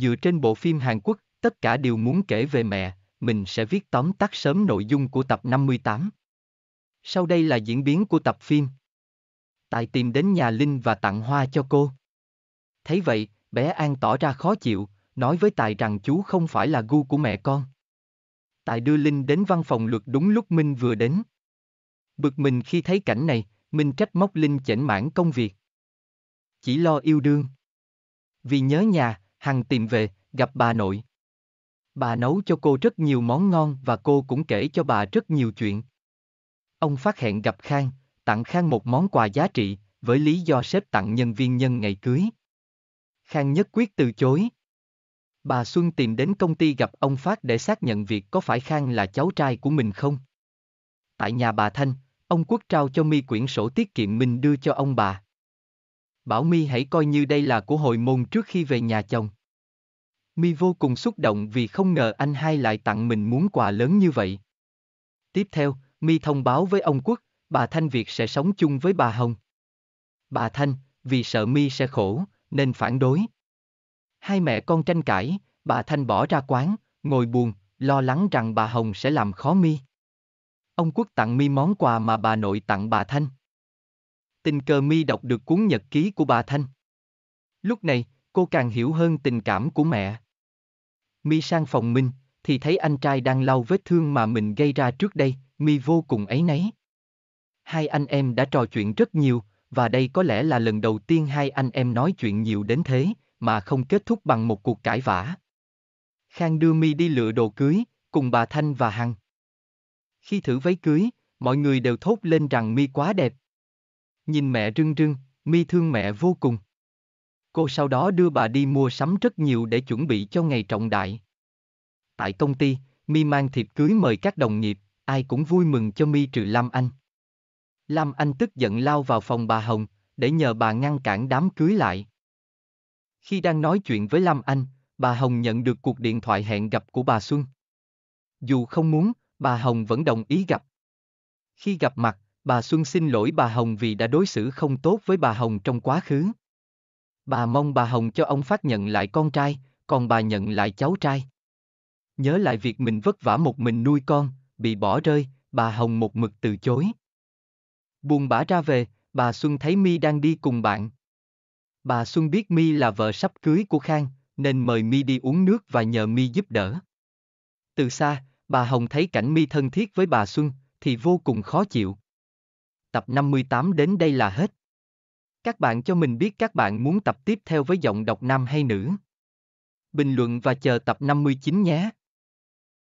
Dựa trên bộ phim Hàn Quốc, tất cả đều muốn kể về mẹ, mình sẽ viết tóm tắt sớm nội dung của tập 58. Sau đây là diễn biến của tập phim. Tài tìm đến nhà Linh và tặng hoa cho cô. Thấy vậy, bé An tỏ ra khó chịu, nói với Tài rằng chú không phải là gu của mẹ con. Tài đưa Linh đến văn phòng luật đúng lúc Minh vừa đến. Bực mình khi thấy cảnh này, Minh trách móc Linh chảnh mãn công việc. Chỉ lo yêu đương. Vì nhớ nhà, Hằng tìm về, gặp bà nội. Bà nấu cho cô rất nhiều món ngon và cô cũng kể cho bà rất nhiều chuyện. Ông phát hẹn gặp Khang, tặng Khang một món quà giá trị, với lý do sếp tặng nhân viên nhân ngày cưới. Khang nhất quyết từ chối. Bà Xuân tìm đến công ty gặp ông Phát để xác nhận việc có phải Khang là cháu trai của mình không. Tại nhà bà Thanh, ông Quốc trao cho mi quyển sổ tiết kiệm mình đưa cho ông bà. Bảo Mi hãy coi như đây là của hồi môn trước khi về nhà chồng. Mi vô cùng xúc động vì không ngờ anh hai lại tặng mình muốn quà lớn như vậy. Tiếp theo, Mi thông báo với ông Quốc, bà Thanh Việt sẽ sống chung với bà Hồng. Bà Thanh, vì sợ Mi sẽ khổ, nên phản đối. Hai mẹ con tranh cãi, bà Thanh bỏ ra quán, ngồi buồn, lo lắng rằng bà Hồng sẽ làm khó Mi. Ông Quốc tặng Mi món quà mà bà nội tặng bà Thanh tình cờ mi đọc được cuốn nhật ký của bà Thanh. Lúc này, cô càng hiểu hơn tình cảm của mẹ. Mi sang phòng Minh, thì thấy anh trai đang lau vết thương mà mình gây ra trước đây, Mi vô cùng ấy nấy. Hai anh em đã trò chuyện rất nhiều, và đây có lẽ là lần đầu tiên hai anh em nói chuyện nhiều đến thế, mà không kết thúc bằng một cuộc cãi vã. Khang đưa Mi đi lựa đồ cưới, cùng bà Thanh và Hằng. Khi thử váy cưới, mọi người đều thốt lên rằng Mi quá đẹp. Nhìn mẹ rưng rưng, mi thương mẹ vô cùng. Cô sau đó đưa bà đi mua sắm rất nhiều để chuẩn bị cho ngày trọng đại. Tại công ty, mi mang thiệp cưới mời các đồng nghiệp, ai cũng vui mừng cho mi trừ Lam Anh. Lam Anh tức giận lao vào phòng bà Hồng, để nhờ bà ngăn cản đám cưới lại. Khi đang nói chuyện với Lam Anh, bà Hồng nhận được cuộc điện thoại hẹn gặp của bà Xuân. Dù không muốn, bà Hồng vẫn đồng ý gặp. Khi gặp mặt, Bà Xuân xin lỗi bà Hồng vì đã đối xử không tốt với bà Hồng trong quá khứ. Bà mong bà Hồng cho ông phát nhận lại con trai, còn bà nhận lại cháu trai. Nhớ lại việc mình vất vả một mình nuôi con, bị bỏ rơi, bà Hồng một mực từ chối. Buồn bã ra về, bà Xuân thấy Mi đang đi cùng bạn. Bà Xuân biết Mi là vợ sắp cưới của Khang, nên mời Mi đi uống nước và nhờ Mi giúp đỡ. Từ xa, bà Hồng thấy cảnh Mi thân thiết với bà Xuân thì vô cùng khó chịu tập 58 đến đây là hết. Các bạn cho mình biết các bạn muốn tập tiếp theo với giọng đọc nam hay nữ. Bình luận và chờ tập 59 nhé.